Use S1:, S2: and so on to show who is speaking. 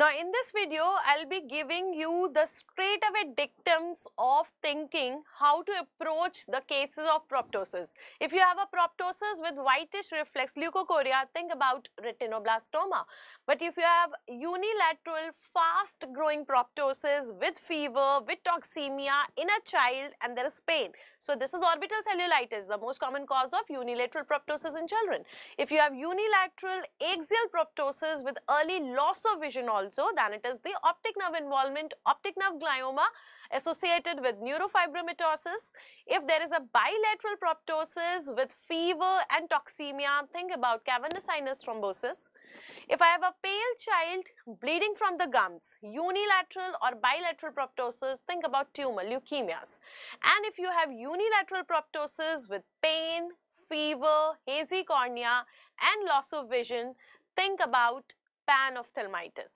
S1: Now in this video, I'll be giving you the straightaway dictums of thinking how to approach the cases of proptosis. If you have a proptosis with whitish reflex leukocoria, think about retinoblastoma. But if you have unilateral fast growing proptosis with fever, with toxemia in a child and there is pain. So this is orbital cellulitis, the most common cause of unilateral proptosis in children. If you have unilateral axial proptosis with early loss of vision also, also then, it is the optic nerve involvement, optic nerve glioma associated with neurofibromatosis. If there is a bilateral proptosis with fever and toxemia, think about cavernous sinus thrombosis. If I have a pale child bleeding from the gums, unilateral or bilateral proptosis, think about tumor, leukemias. And if you have unilateral proptosis with pain, fever, hazy cornea and loss of vision, think about panophthalmitis.